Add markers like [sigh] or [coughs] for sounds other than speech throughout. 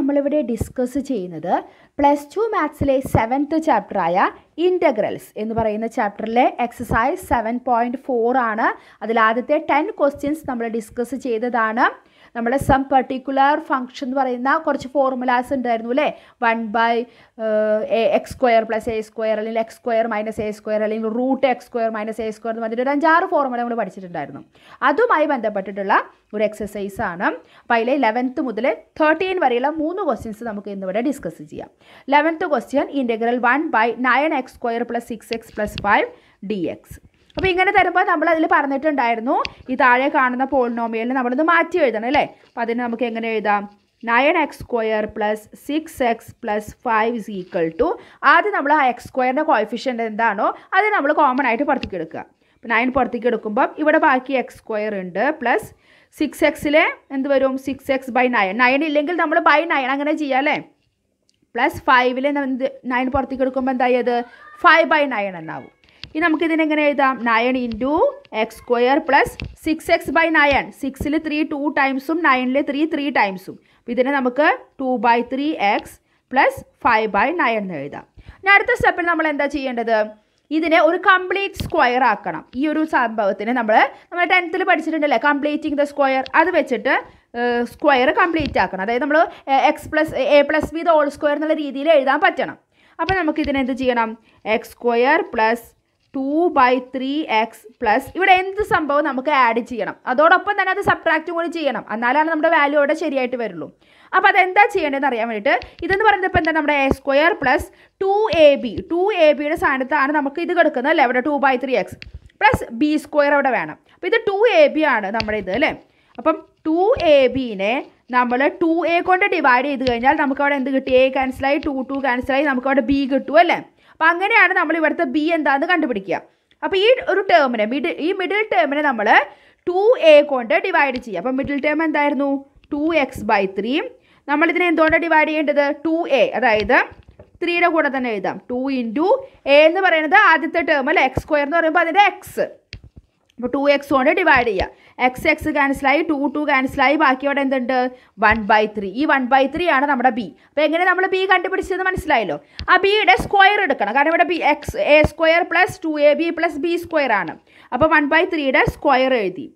നമ്മളിവിടെ ഡിസ്കസ് ചെയ്യുന്നത് plus two മാത്സിലെ സെവൻത്ത് ചാപ്റ്ററായ ഇൻ്റഗ്രൽസ് എന്ന് പറയുന്ന ചാപ്റ്ററിലെ എക്സസൈസ് സെവൻ പോയിൻറ്റ് ഫോർ ആണ് അതിലാദ്യത്തെ ടെൻ ക്വസ്റ്റ്യൻസ് നമ്മൾ ഡിസ്കസ് ചെയ്തതാണ് നമ്മുടെ സം പർട്ടിക്കുലർ ഫംഗ്ഷൻ എന്ന് പറയുന്ന കുറച്ച് ഫോർമുലാസ് ഉണ്ടായിരുന്നു അല്ലേ one by x square plus a square അല്ലെങ്കിൽ x square minus a square അല്ലെങ്കിൽ root x square minus a square എന്ന് പറഞ്ഞിട്ട് ഒരു അഞ്ചാറ് ഫോർമുല നമ്മൾ പഠിച്ചിട്ടുണ്ടായിരുന്നു അതുമായി ബന്ധപ്പെട്ടിട്ടുള്ള ഒരു എക്സസൈസ് ആണ് അപ്പോൾ അതിലെ ഇലവൻത്ത് മുതൽ തേർട്ടീൻ വരെയുള്ള മൂന്ന് ക്വസ്റ്റ്യൻസ് നമുക്ക് ഇന്നിവിടെ ഡിസ്കസ് ചെയ്യാം eleventh question integral one by nine x square plus six x plus five d x അപ്പോൾ ഇങ്ങനെ തരുമ്പോൾ നമ്മൾ അതിൽ പറഞ്ഞിട്ടുണ്ടായിരുന്നു ഈ താഴെ കാണുന്ന പോളിനോമിയൽ നമ്മളിത് മാറ്റി എഴുതണം അല്ലേ അപ്പോൾ അതിന് നമുക്ക് എങ്ങനെ എഴുതാം nine x square plus six x plus five is equal to ആദ്യം നമ്മൾ ആ എക്സ് സ്ക്വയറിൻ്റെ കോയിഫിഷ്യൻ്റ് എന്താണോ അത് നമ്മൾ കോമൺ ആയിട്ട് പുറത്തേക്ക് എടുക്കുക അപ്പോൾ നയൻ പുറത്തേക്ക് എടുക്കുമ്പം ഇവിടെ ബാക്കി എക്സ് സ്ക്വയർ ഉണ്ട് പ്ലസ് സിക്സ് എക്സിലെ എന്ത് വരും six x by nine nine ഇല്ലെങ്കിൽ നമ്മൾ ബൈ നയൻ അങ്ങനെ ചെയ്യാം അല്ലേ പ്ലസ് ഫൈവിലെ എന്ത് നയൻ പുറത്തേക്ക് എടുക്കുമ്പോൾ എന്തായത് ഫൈവ് ബൈ നയൻ എന്നാവും ഇനി ഇതിനെങ്ങനെ എഴുതാം nine into x square plus six x by nine സിക്സിൽ ത്രീ ടു ടൈംസും നയനിൽ ത്രീ ത്രീ ടൈംസും അപ്പോൾ ഇതിനെ നമുക്ക് two by three x plus five by nine എന്ന് എഴുതാം ഇനി അടുത്ത സ്റ്റെപ്പിൽ നമ്മൾ എന്താ ചെയ്യേണ്ടത് ഇതിനെ ഒരു കംപ്ലീറ്റ് സ്ക്വയർ ആക്കണം ഈ ഒരു സംഭവത്തിന് നമ്മൾ നമ്മൾ ടെൻത്തിൽ പഠിച്ചിട്ടുണ്ടല്ലേ കംപ്ലീറ്റിംഗ് ദ സ്ക്വയർ അത് വെച്ചിട്ട് സ്ക്വയർ കംപ്ലീറ്റ് ആക്കണം അതായത് നമ്മൾ x plus a plus b the whole square എന്നുള്ള രീതിയിൽ എഴുതാൻ പറ്റണം അപ്പോൾ നമുക്കിതിനെന്ത് ചെയ്യണം x square plus two by three x plus ഇവിടെ എന്ത് സംഭവം നമുക്ക് ആഡ് ചെയ്യണം അതോടൊപ്പം തന്നെ അത് സബ്ട്രാക്റ്റും കൂടി ചെയ്യണം എന്നാലാണ് നമ്മുടെ വാല്യൂ അവിടെ ശരിയായിട്ട് വരുള്ളൂ അപ്പോൾ അതെന്താ ചെയ്യേണ്ടതെന്ന് അറിയാൻ വേണ്ടിയിട്ട് ഇതെന്ന് പറയുന്നത് ഇപ്പം എന്താ നമ്മുടെ a square plus two a b two a ബിയുടെ സ്ഥാനത്താണ് നമുക്ക് ഇത് കിടക്കുന്നത് അല്ലേ അവിടെ two by three x plus b square അവിടെ വേണം അപ്പോൾ ഇത് ടു എ ബി ആണ് നമ്മുടെ ഇത് അല്ലേ അപ്പം ടു എ ബിനെ നമ്മൾ ടു എ കൊണ്ട് ഡിവൈഡ് ചെയ്ത് കഴിഞ്ഞാൽ നമുക്ക് അവിടെ എന്ത് കിട്ടി എ ക്യാൻസലായി ടു ടു ക്യാൻസലായി നമുക്ക് അവിടെ ബി കിട്ടും അല്ലേ അപ്പം അങ്ങനെയാണ് നമ്മൾ ഇവിടുത്തെ ബി എന്താന്ന് കണ്ടുപിടിക്കുക അപ്പോൾ ഈ ഒരു ടേമിനെ മിഡിൽ ഈ മിഡിൽ ടേമിനെ നമ്മൾ ടു എ കൊണ്ട് ഡിവൈഡ് ചെയ്യുക അപ്പം മിഡിൽ ടേം എന്തായിരുന്നു ടു എക്സ് ബൈ ത്രീ നമ്മളിതിനെ എന്തുകൊണ്ട് ഡിവൈഡ് ചെയ്യേണ്ടത് ടു എ അതായത് ത്രീയുടെ കൂടെ തന്നെ എഴുതാം ടു ഇൻറ്റു എ എന്ന് പറയുന്നത് ആദ്യത്തെ ടേം അല്ലേ എക്സ് സ്ക്വയർ എന്ന് പറയുമ്പോൾ അതിൻ്റെ എക്സ് അപ്പോൾ ടു എക്സ് കൊണ്ട് ഡിവൈഡ് ചെയ്യുക എക്സ് എക്സ് ക്യാൻസലായി ടു ടു ക്യാൻസലായി ബാക്കിയോടെ എന്തുണ്ട് വൺ ബൈ ത്രീ ഈ വൺ ബൈ ത്രീ ആണ് നമ്മുടെ ബി അപ്പോൾ എങ്ങനെ നമ്മൾ ബി കണ്ടുപിടിച്ചത് മനസ്സിലായല്ലോ ആ ബിയുടെ സ്ക്വയർ എടുക്കണം കാരണം ഇവിടെ b x a square plus two a b plus b square ആണ് അപ്പോൾ വൺ ബൈ ത്രീയുടെ സ്ക്വയർ എഴുതി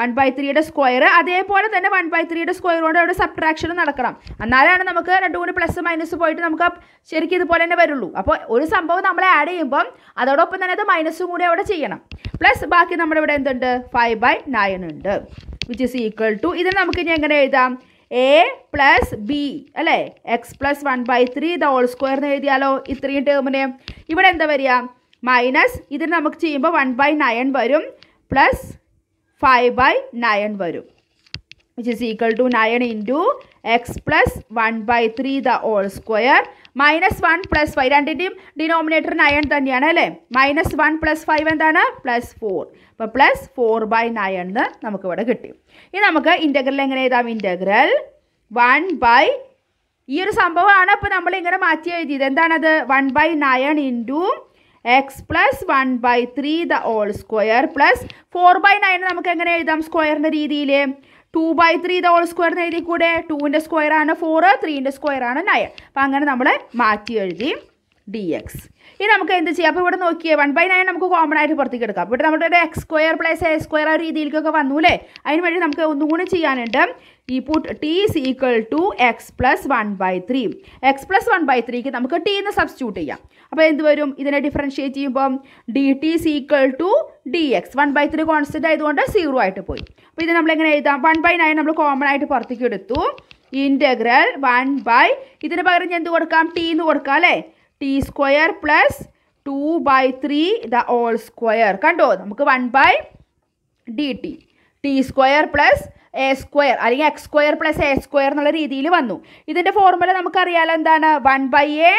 വൺ ബൈ ത്രീയുടെ സ്ക്വയർ അതേപോലെ തന്നെ വൺ ബൈ ത്രീയുടെ സ്ക്വയർ കൊണ്ട് അവിടെ സബ്ട്രാക്ഷൻ നടക്കണം എന്നാലാണ് നമുക്ക് രണ്ടു കൂടി പ്ലസ് മൈനസ് പോയിട്ട് നമുക്ക് ശരിക്കും ഇതുപോലെ തന്നെ വരുള്ളൂ അപ്പോൾ ഒരു സംഭവം നമ്മൾ ആഡ് ചെയ്യുമ്പം അതോടൊപ്പം തന്നെ അത് മൈനസും കൂടി അവിടെ ചെയ്യണം പ്ലസ് ബാക്കി നമ്മുടെ ഇവിടെ എന്തുണ്ട് ഫൈവ് ബൈ നയൻ ഉണ്ട് വിച്ച് ഇസ് ഈക്വൽ ടു ഇത് നമുക്ക് ഇനി എങ്ങനെ എഴുതാം എ പ്ലസ് ബി അല്ലേ x plus one by three ഇത് ഹോൾ സ്ക്വയർ എന്ന് എഴുതിയാലോ ഇത്രയും ടേമിന് ഇവിടെ എന്താ വരിക മൈനസ് ഇതിന് നമുക്ക് ചെയ്യുമ്പോൾ വൺ ബൈ നയൻ വരും പ്ലസ് ഫൈവ് ബൈ നയൻ വരും which is equal to nine into x plus one by three the whole square minus one plus five രണ്ടിൻ്റെയും ഡിനോമിനേറ്റർ നയൻ തന്നെയാണ് അല്ലേ മൈനസ് വൺ പ്ലസ് ഫൈവ് എന്താണ് plus four അപ്പോൾ plus four by nine എന്ന് നമുക്കിവിടെ കിട്ടി ഇനി നമുക്ക് ഇൻ്റഗ്രൽ എങ്ങനെ എഴുതാം ഇൻ്റഗ്രൽ വൺ ബൈ ഈ ഒരു സംഭവമാണ് ഇപ്പോൾ നമ്മൾ ഇങ്ങനെ മാറ്റി എഴുതിയത് എന്താണത് one by nine into x plus one by three the whole square plus four by nine നമുക്ക് എങ്ങനെ എഴുതാം സ്ക്വയറിൻ്റെ രീതിയിൽ two by three the whole square എഴുതി കൂടെ ടുവിൻ്റെ സ്ക്വയർ ആണ് ഫോർ ത്രീൻ്റെ സ്ക്വയർ ആണ് നയൻ അപ്പം അങ്ങനെ നമ്മൾ മാറ്റി എഴുതി ഡി എക്സ് ഇനി നമുക്ക് എന്ത് ചെയ്യാം അപ്പോൾ ഇവിടെ നോക്കിയേ വൺ ബൈ നയൻ നമുക്ക് കോമൺ ആയിട്ട് പുറത്തേക്ക് എടുക്കാം ഇവിടെ നമ്മുടെ ഒരു x square plus a square ആ രീതിയിലേക്കൊക്കെ വന്നു അല്ലേ അതിന് വേണ്ടി നമുക്ക് ഒന്നും കൂടി ചെയ്യാനുണ്ട് ഈ put t is equal to x plus one by three x plus one by ത്രീക്ക് നമുക്ക് ടി എന്ന് സബ്സ്റ്റിറ്റ്യൂട്ട് ചെയ്യാം അപ്പോൾ എന്ത് വരും ഇതിനെ ഡിഫറൻഷിയേറ്റ് ചെയ്യുമ്പം d t is equal to d x one by three constant ആയതുകൊണ്ട് സീറോ ആയിട്ട് പോയി അപ്പോൾ ഇത് നമ്മൾ എങ്ങനെ എഴുതാം വൺ ബൈ നയൻ നമ്മൾ കോമൺ ആയിട്ട് പുറത്തേക്ക് എടുത്തു ഇൻറ്റഗ്രൽ വൺ ബൈ ഇതിന് പകരം ഞാൻ എന്ത് കൊടുക്കാം ടി എന്ന് കൊടുക്കാം അല്ലേ t square plus two by three the whole square കണ്ടോ നമുക്ക് one by d t t square plus a square അല്ലെങ്കിൽ x square plus a square എന്നുള്ള രീതിയിൽ വന്നു ഇതിൻ്റെ ഫോർമുല നമുക്കറിയാലോ എന്താണ് വൺ ബൈ എ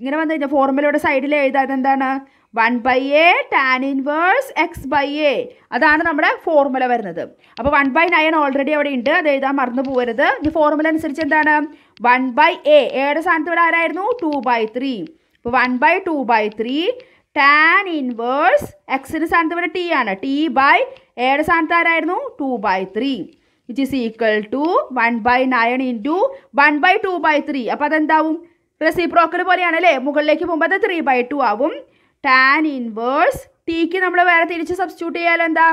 ഇങ്ങനെ വന്നു കഴിഞ്ഞാൽ ഫോർമുലയുടെ സൈഡിൽ എഴുതാതെന്താണ് one by a tan inverse x by a അതാണ് നമ്മുടെ ഫോർമുല വരുന്നത് അപ്പോൾ വൺ ബൈ നയൻ ഓൾറെഡി അവിടെ ഉണ്ട് അത് എഴുതാൻ മറന്നു പോകരുത് ഈ ഫോർമുല അനുസരിച്ച് എന്താണ് വൺ ബൈ എ എയുടെ സ്ഥാനത്ത് ഇവിടെ ആരായിരുന്നു ടു ബൈ ത്രീ അപ്പോൾ one by two by three tan inverse എക്സിൻ്റെ സ്ഥാനത്ത് ഇവിടെ ടി ആണ് ടി ബൈ എയുടെ സ്ഥാനത്ത് ആരായിരുന്നു two by three it is equal to one by nine into one by two by three അപ്പോൾ അതെന്താവും റെസിപ്രോക്കൽ പോലെയാണ് അല്ലേ മുകളിലേക്ക് പോകുമ്പോൾ അത് ത്രീ ബൈ ടു ആവും ടാൻ ഇൻവേഴ്സ് ടിക്ക് നമ്മൾ വേറെ തിരിച്ച് സബ്സ്റ്റിറ്റ്യൂട്ട് ചെയ്യാലോ എന്താ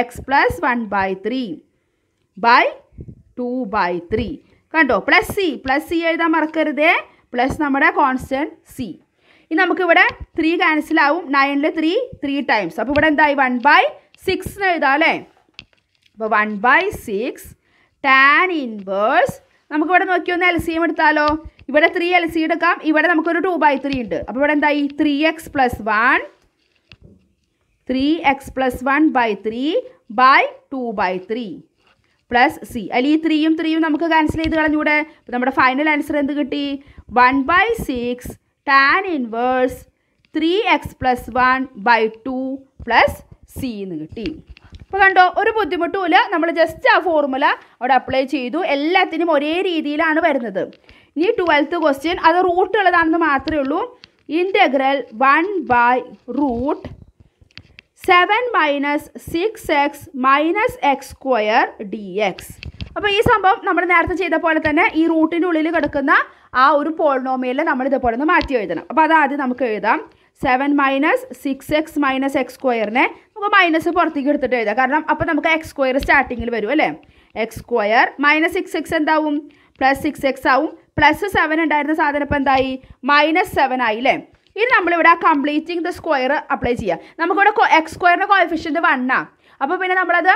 x plus one by three by two by three കണ്ടോ പ്ലസ് സി പ്ലസ് സി എഴുതാൻ മറക്കരുതേ പ്ലസ് നമ്മുടെ കോൺസ്റ്റൻറ്റ് സി ഇനി നമുക്കിവിടെ ത്രീ ക്യാൻസൽ ആവും നയനിൽ ത്രീ ത്രീ ടൈംസ് അപ്പോൾ ഇവിടെ എന്തായി വൺ ബൈ സിക്സ് എന്ന് എഴുതാം അല്ലേ അപ്പോൾ one by six tan inverse നമുക്കിവിടെ നോക്കിയൊന്ന് എൽ സി എം എടുത്താലോ ഇവിടെ ത്രീ എൽ സി എടുക്കാം ഇവിടെ നമുക്കൊരു ടു ബൈ ത്രീ ഉണ്ട് അപ്പോൾ ഇവിടെ എന്തായി three x plus one three x plus one by three by two by three plus c അല്ല ഈ ത്രീയും ത്രീയും നമുക്ക് ക്യാൻസൽ ചെയ്ത് കളഞ്ഞൂടെ നമ്മുടെ ഫൈനൽ ആൻസർ എന്ത് കിട്ടി one by six tan inverse three x plus one by two plus c എന്ന് കിട്ടി അപ്പോൾ കണ്ടോ ഒരു ബുദ്ധിമുട്ടുമില്ല നമ്മൾ ജസ്റ്റ് ആ ഫോർമുല അവിടെ അപ്ലൈ ചെയ്തു എല്ലാത്തിനും ഒരേ രീതിയിലാണ് വരുന്നത് ഇനി ട്വൽത്ത് ക്വസ്റ്റ്യൻ അത് റൂട്ട് ഉള്ളതാണെന്ന് മാത്രമേ ഉള്ളൂ integral one by root seven minus six x minus x square d x അപ്പോൾ ഈ സംഭവം നമ്മൾ നേരത്തെ ചെയ്ത പോലെ തന്നെ ഈ റൂട്ടിൻ്റെ ഉള്ളിൽ കിടക്കുന്ന ആ ഒരു പോളിനോമിയലിൽ നമ്മൾ ഇതേപോലെ ഒന്ന് മാറ്റി എഴുതണം അപ്പോൾ അതാദ്യം നമുക്ക് എഴുതാം seven minus six x minus x സ്ക്വയറിനെ നമുക്ക് മൈനസ് പുറത്തേക്ക് എടുത്തിട്ട് എഴുതാം കാരണം അപ്പോൾ നമുക്ക് എക്സ് സ്ക്വയർ സ്റ്റാർട്ടിങ്ങിൽ വരും അല്ലേ x square minus six x എന്താവും പ്ലസ് സിക്സ് എക്സ് ആവും പ്ലസ് സെവൻ ഉണ്ടായിരുന്ന സാധനം ഇപ്പം എന്തായി മൈനസ് സെവൻ ആയി അല്ലേ ഇനി നമ്മളിവിടെ കംപ്ലീറ്റിംഗ് ദ സ്ക്വയർ അപ്ലൈ ചെയ്യുക നമുക്കിവിടെ എക്സ് സ്ക്വയറിൻ്റെ കോയഫിഷ്യൻ്റ് വണ്ണാണ് അപ്പോൾ പിന്നെ നമ്മളത്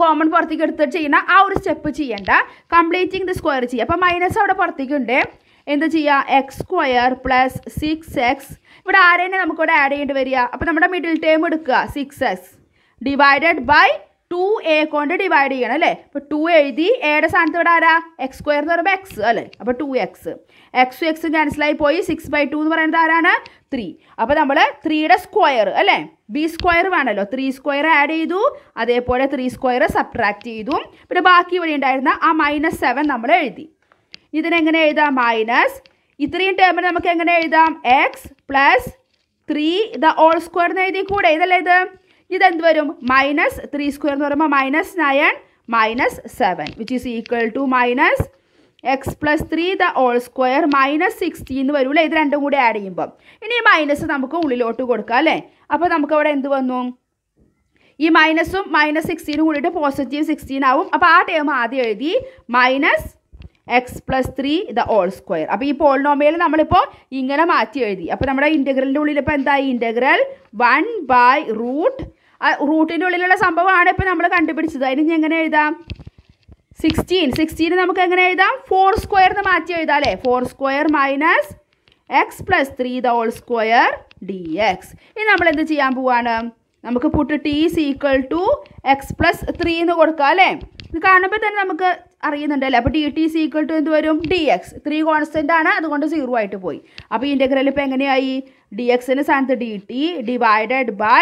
കോമൺ പുറത്തേക്ക് എടുത്തിട്ട് ചെയ്യുന്ന ആ ഒരു സ്റ്റെപ്പ് ചെയ്യേണ്ട കംപ്ലീറ്റിംഗ് ദ സ്ക്വയർ ചെയ്യുക അപ്പോൾ മൈനസ് അവിടെ പുറത്തേക്കുണ്ട് എന്ത് ചെയ്യുക x square plus six x ഇവിടെ ആരെന്നെ നമുക്കിവിടെ ആഡ് ചെയ്യേണ്ടി വരിക അപ്പോൾ നമ്മുടെ മിഡിൽ ടേം എടുക്കുക six x divided by two a കൊണ്ട് ഡിവൈഡ് ചെയ്യണം അല്ലേ അപ്പോൾ ടു എഴുതി എയുടെ സ്ഥാനത്ത് ഇവിടെ ആരാ എക്സ് സ്ക്വയർ എന്ന് പറയുമ്പോൾ എക്സ് അല്ലേ അപ്പോൾ ടു എക്സ് എക്സ് എക്സ് ക്യാൻസലായി പോയി സിക്സ് ബൈ ടു എന്ന് പറയുന്നത് ആരാണ് ത്രീ അപ്പോൾ നമ്മൾ ത്രീയുടെ സ്ക്വയർ അല്ലേ ബി സ്ക്വയർ വേണമല്ലോ ത്രീ സ്ക്വയർ ആഡ് ചെയ്തു അതേപോലെ ത്രീ സ്ക്വയർ സബ്ട്രാക്റ്റ് ചെയ്തു പിന്നെ ബാക്കി ഇവിടെ ഉണ്ടായിരുന്ന ആ മൈനസ് സെവൻ നമ്മൾ എഴുതി ഇതിനെങ്ങനെ എഴുതാം മൈനസ് ഇത്രയും ടേമിന് നമുക്ക് എങ്ങനെ എഴുതാം x plus three the whole square എന്ന് എഴുതി കൂടെ ഇതല്ലേ ഇത് ഇതെന്ത് വരും മൈനസ് ത്രീ സ്ക്വയർ എന്ന് പറയുമ്പോൾ minus nine minus seven which is equal to minus x plus three the whole square minus sixteen എന്ന് വരൂല്ലേ ഇത് രണ്ടും കൂടി ആഡ് ചെയ്യുമ്പം ഇനി ഈ മൈനസ് നമുക്ക് ഉള്ളിലോട്ട് കൊടുക്കാം അല്ലേ അപ്പോൾ നമുക്ക് അവിടെ എന്ത് വന്നു ഈ മൈനസും മൈനസ് സിക്സ്റ്റീനും കൂടിയിട്ട് പോസിറ്റീവ് സിക്സ്റ്റീൻ ആവും അപ്പോൾ ആ ടേം ആദ്യം എഴുതി minus x plus three the whole square അപ്പോൾ ഈ പോളിനോമിയൽ നമ്മളിപ്പോൾ ഇങ്ങനെ മാറ്റി എഴുതി അപ്പോൾ നമ്മുടെ ഇൻ്റഗ്രലിൻ്റെ ഉള്ളിൽ ഇപ്പോൾ എന്തായി ഇൻ്റഗ്രൽ വൺ ബൈ റൂട്ട് ആ റൂട്ടിൻ്റെ ഉള്ളിലുള്ള സംഭവമാണ് ഇപ്പോൾ നമ്മൾ കണ്ടുപിടിച്ചത് അതിന് എങ്ങനെ എഴുതാം സിക്സ്റ്റീൻ സിക്സ്റ്റീന് നമുക്ക് എങ്ങനെ എഴുതാം ഫോർ സ്ക്വയർ എന്ന് മാറ്റി എഴുതാം അല്ലേ four square minus x plus three the whole square d x ഇനി നമ്മൾ എന്ത് ചെയ്യാൻ പോവാണ് നമുക്ക് put t is equal to x plus three എന്ന് കൊടുക്കാം അല്ലേ ഇത് കാണുമ്പോൾ തന്നെ നമുക്ക് അറിയുന്നുണ്ടല്ലേ അപ്പോൾ d t is equal to എന്ത് വരും ഡി എക്സ് ത്രീ കോൺസ്റ്റൻ്റ് ആണ് അതുകൊണ്ട് സീറോ ആയിട്ട് പോയി അപ്പോൾ ഇൻ്റഗ്രൽ ഇപ്പോൾ എങ്ങനെയായി ഡി എക്സിന് സ്ഥാനത്ത് d t divided by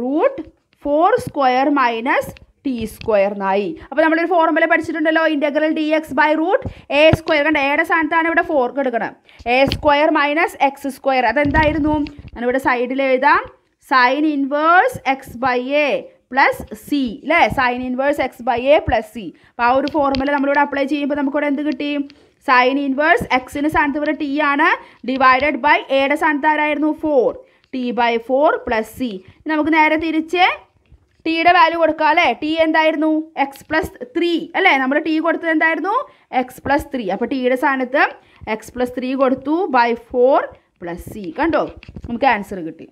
root four square minus t square എന്നായി അപ്പോൾ നമ്മളൊരു ഫോർമുല പഠിച്ചിട്ടുണ്ടല്ലോ integral d x by root a square കണ്ട എയുടെ സ്ഥാനത്താണ് ഇവിടെ ഫോർ എടുക്കണം a square minus x square അതെന്തായിരുന്നു ഞാനിവിടെ സൈഡിൽ എഴുതാം sine inverse x by a plus c അല്ലേ sine inverse x by a plus c അപ്പോൾ ആ ഒരു ഫോർമുല നമ്മളിവിടെ അപ്ലൈ ചെയ്യുമ്പോൾ നമുക്കിവിടെ എന്ത് കിട്ടി സൈൻ ഇൻവേഴ്സ് എക്സിന് സ്ഥാനത്ത് ഇവിടെ ടി ആണ് ഡിവൈഡഡ് ബൈ എയുടെ സ്ഥാനത്താരായിരുന്നു four t by four plus c നമുക്ക് നേരെ തിരിച്ച് ടിയുടെ വാല്യൂ കൊടുക്കാം അല്ലേ ടി എന്തായിരുന്നു എക്സ് പ്ലസ് ത്രീ അല്ലേ നമ്മൾ ടി കൊടുത്തത് എന്തായിരുന്നു എക്സ് പ്ലസ് ത്രീ അപ്പോൾ ടിയുടെ സ്ഥാനത്ത് എക്സ് പ്ലസ് ത്രീ കൊടുത്തു ബൈ ഫോർ പ്ലസ് സി കണ്ടോ നമുക്ക് ആൻസർ കിട്ടി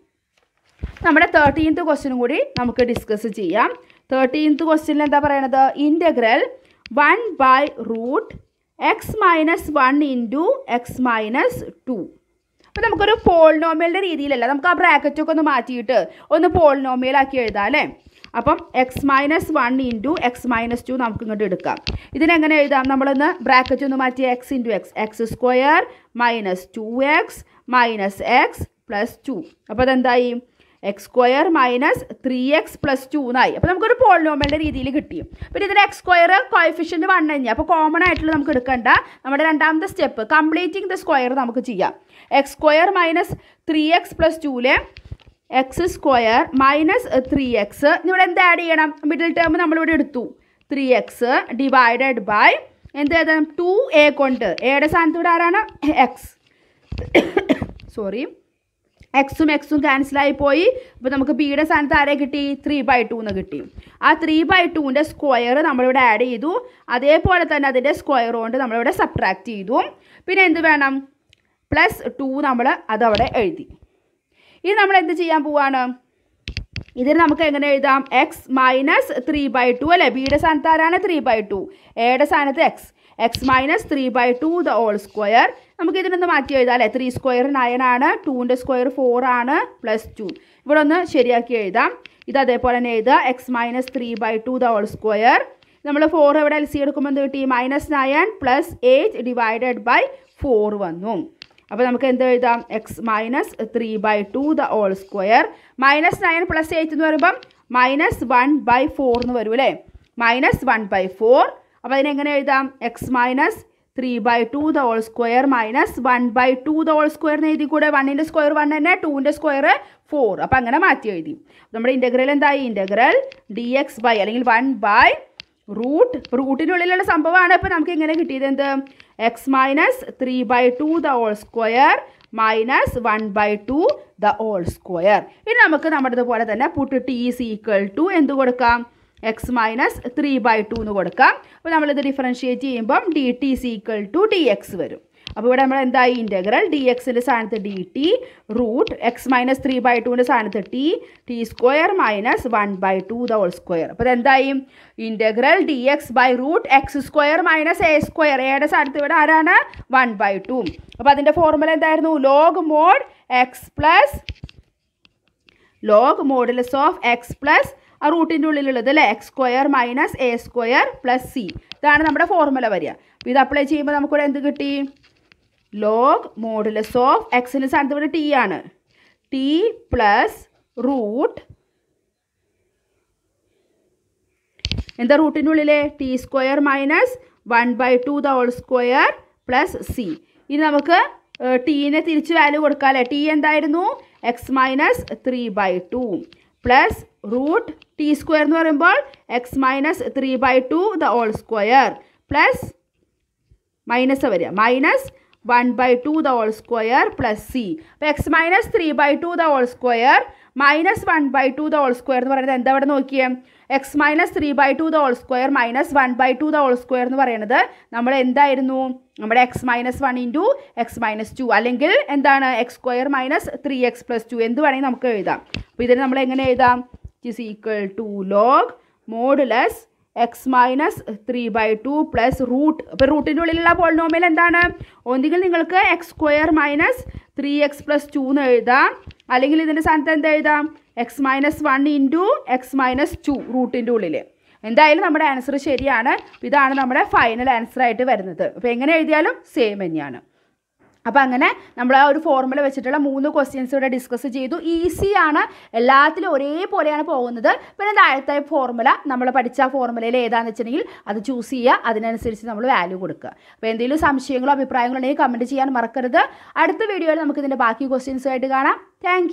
നമ്മുടെ തേർട്ടീൻത്ത് ക്വസ്റ്റ്യനും കൂടി നമുക്ക് ഡിസ്കസ് ചെയ്യാം തേർട്ടീൻത്ത് ക്വസ്റ്റ്യനിൽ എന്താ പറയണത് integral one by root x minus one into x minus two അപ്പം നമുക്കൊരു പോളിനോമിയലിൻ്റെ രീതിയിലല്ല നമുക്ക് ആ ബ്രാക്കറ്റൊക്കെ ഒന്ന് മാറ്റിയിട്ട് ഒന്ന് പോളിനോമിയലാക്കി എഴുതാം അല്ലേ അപ്പം x minus one into x minus two നമുക്ക് ഇങ്ങോട്ട് എടുക്കാം ഇതിനെങ്ങനെ എഴുതാം നമ്മളൊന്ന് ബ്രാക്കറ്റ് ഒന്ന് മാറ്റി x into x x square minus two x minus x plus two അപ്പോൾ അതെന്തായി x square minus three x plus two എന്നായി അപ്പോൾ നമുക്കൊരു പോളിനോമലിൻ്റെ രീതിയിൽ കിട്ടി പിന്നെ ഇതിൻ്റെ എക്സ് സ്ക്വയർ കോയഫിഷ്യൻറ്റ് വൺ കഴിഞ്ഞാൽ അപ്പോൾ കോമൺ ആയിട്ടുള്ള നമുക്ക് എടുക്കേണ്ട നമ്മുടെ രണ്ടാമത്തെ സ്റ്റെപ്പ് കംപ്ലീറ്റിംഗ് ദ സ്ക്വയർ നമുക്ക് ചെയ്യാം x square minus three x plus ടുവിലെ x square minus three x ഇവിടെ എന്ത് ആഡ് ചെയ്യണം മിഡിൽ ടേം നമ്മളിവിടെ എടുത്തു ത്രീ എക്സ് ഡിവൈഡഡ് ബൈ എന്ത് ചെയ്തണം ടു എ കൊണ്ട് എയുടെ സ്ഥാനത്തൂടെ ആരാണ് എക്സ് സോറി [coughs] എക്സും എക്സും ക്യാൻസൽ പോയി അപ്പോൾ നമുക്ക് ബിയുടെ സ്ഥാനത്ത് ആരെ കിട്ടി ത്രീ ബൈ ടു എന്ന് കിട്ടി ആ ത്രീ ബൈ ടുവിൻ്റെ സ്ക്വയർ നമ്മളിവിടെ ആഡ് ചെയ്തു അതേപോലെ തന്നെ അതിൻ്റെ സ്ക്വയർ കൊണ്ട് നമ്മളിവിടെ സബ്ട്രാക്ട് ചെയ്തു പിന്നെ എന്ത് വേണം പ്ലസ് ടു നമ്മൾ അതവിടെ എഴുതി ഇനി നമ്മൾ എന്ത് ചെയ്യാൻ പോവാണ് ഇതിന് നമുക്ക് എങ്ങനെ എഴുതാം x minus three by two അല്ലേ ബിയുടെ സ്ഥാനത്ത് ആരാണ് ത്രീ ബൈ ടു എയുടെ സ്ഥാനത്ത് x x minus three by two the whole square നമുക്ക് ഇതിനൊന്ന് മാറ്റി എഴുതാം അല്ലേ ത്രീ സ്ക്വയർ നയൻ ആണ് ടൂൻ്റെ സ്ക്വയർ ഫോർ ആണ് പ്ലസ് ടു ഇവിടെ ഒന്ന് ശരിയാക്കി എഴുതാം ഇത് അതേപോലെ തന്നെ എഴുതുക x minus three by two the whole square നമ്മൾ ഫോർ ഇവിടെ എൽ സി എടുക്കുമ്പോൾ എന്ത് കിട്ടി minus nine plus eight divided by four വന്നു അപ്പോൾ നമുക്ക് എന്ത് എഴുതാം x minus three by two the whole square minus nine plus eight എന്ന് പറയുമ്പം മൈനസ് വൺ ബൈ ഫോർ എന്ന് വരും അല്ലേ മൈനസ് വൺ ബൈ ഫോർ അപ്പോൾ അതിനെങ്ങനെ എഴുതാം x minus three by two the whole square minus one by two the whole square എന്ന് എഴുതി കൂടെ വണ്ണിൻ്റെ സ്ക്വയർ വൺ തന്നെ ടൂവിൻ്റെ സ്ക്വയർ ഫോർ അപ്പം അങ്ങനെ മാറ്റി എഴുതി നമ്മുടെ ഇൻ്റഗ്രൽ എന്തായി ഇൻ്റഗ്രൽ ഡി എക്സ് ബൈ അല്ലെങ്കിൽ വൺ ബൈ റൂട്ട് റൂട്ടിനുള്ളിലുള്ള സംഭവമാണ് ഇപ്പം നമുക്ക് ഇങ്ങനെ കിട്ടിയത് എന്ത് x minus three by two the whole square minus one by two the whole square ഇനി നമുക്ക് നമ്മുടെ ഇതുപോലെ തന്നെ put t is equal to എന്ത് കൊടുക്കാം x minus three by two എന്ന് കൊടുക്കാം അപ്പോൾ നമ്മളിത് ഡിഫറൻഷിയേറ്റ് ചെയ്യുമ്പം d t is equal to d x വരും അപ്പോൾ ഇവിടെ നമ്മൾ എന്തായി ഇൻറ്റഗ്രൽ ഡി എക്സിൻ്റെ സ്ഥാനത്ത് d t root x minus three by ടുവിൻ്റെ സ്ഥാനത്ത് t t square minus one by two the whole square അപ്പോൾ ഇതെന്തായി integral d x by root x square minus a square എയുടെ സ്ഥാനത്ത് ഇവിടെ ആരാണ് വൺ ബൈ ടു അപ്പോൾ അതിൻ്റെ ഫോർമുല എന്തായിരുന്നു log mod x plus log modulus of x plus ആ റൂട്ടിൻ്റെ ഉള്ളിലുള്ളത് അല്ലേ x square minus a square plus c ഇതാണ് നമ്മുടെ ഫോർമുല വരിക ഇത് അപ്ലൈ ചെയ്യുമ്പോൾ നമുക്കിവിടെ എന്ത് കിട്ടി ലോഗ് മോഡുലസ് ഓഫ് എക്സിന് സ്ഥാനത്ത് ഇവിടെ ടി ആണ് ടി പ്ലസ് റൂട്ട് എന്താ റൂട്ടിൻ്റെ ഉള്ളിലെ t square minus one by two the whole square plus c ഇനി നമുക്ക് ടീനെ തിരിച്ച് വാല്യൂ കൊടുക്കാം അല്ലേ ടി എന്തായിരുന്നു x minus three by two plus root t square എന്ന് പറയുമ്പോൾ x minus three by two the whole square plus minus വരിക minus one by two the whole square plus c അപ്പോൾ x minus three by two the whole square minus one by two the whole square എന്ന് പറയുന്നത് എന്താ ഇവിടെ നോക്കിയേ x minus three by two the whole square minus one by two the whole square എന്ന് പറയുന്നത് നമ്മൾ എന്തായിരുന്നു നമ്മുടെ x minus one into x minus two അല്ലെങ്കിൽ എന്താണ് x square minus three x plus two എന്ത് വേണമെങ്കിൽ നമുക്ക് എഴുതാം അപ്പോൾ ഇതിന് നമ്മൾ എങ്ങനെ എഴുതാം which is equal to log modulus x minus three by two plus root അപ്പോൾ റൂട്ടിൻ്റെ ഉള്ളിലുള്ള പോളിനോമിയൽ എന്താണ് ഒന്നുകിൽ നിങ്ങൾക്ക് x square minus three x plus two എന്ന് എഴുതാം അല്ലെങ്കിൽ ഇതിൻ്റെ സ്ഥാനത്ത് എന്ത് എഴുതാം x minus one into x minus two റൂട്ടിൻ്റെ ഉള്ളിൽ എന്തായാലും നമ്മുടെ ആൻസർ ശരിയാണ് ഇതാണ് നമ്മുടെ ഫൈനൽ ആൻസർ ആയിട്ട് വരുന്നത് അപ്പോൾ എങ്ങനെ എഴുതിയാലും സെയിം തന്നെയാണ് അപ്പോൾ അങ്ങനെ നമ്മൾ ആ ഒരു ഫോർമുല വെച്ചിട്ടുള്ള മൂന്ന് ക്വസ്റ്റ്യൻസ് ഇവിടെ ഡിസ്കസ് ചെയ്തു ഈസിയാണ് എല്ലാത്തിലും ഒരേപോലെയാണ് പോകുന്നത് പിന്നെ താഴത്തെ ഫോർമുല നമ്മൾ പഠിച്ച ഫോർമുലയിൽ ഏതാണെന്ന് വെച്ചിട്ടുണ്ടെങ്കിൽ അത് ചൂസ് ചെയ്യുക അതിനനുസരിച്ച് നമ്മൾ വാല്യൂ കൊടുക്കുക അപ്പോൾ എന്തെങ്കിലും സംശയങ്ങളോ അഭിപ്രായങ്ങളോ ഉണ്ടെങ്കിൽ കമൻറ്റ് ചെയ്യാൻ മറക്കരുത് അടുത്ത വീഡിയോയിൽ നമുക്ക് ഇതിൻ്റെ ബാക്കി ക്വസ്റ്റ്യൻസുമായിട്ട് കാണാം താങ്ക്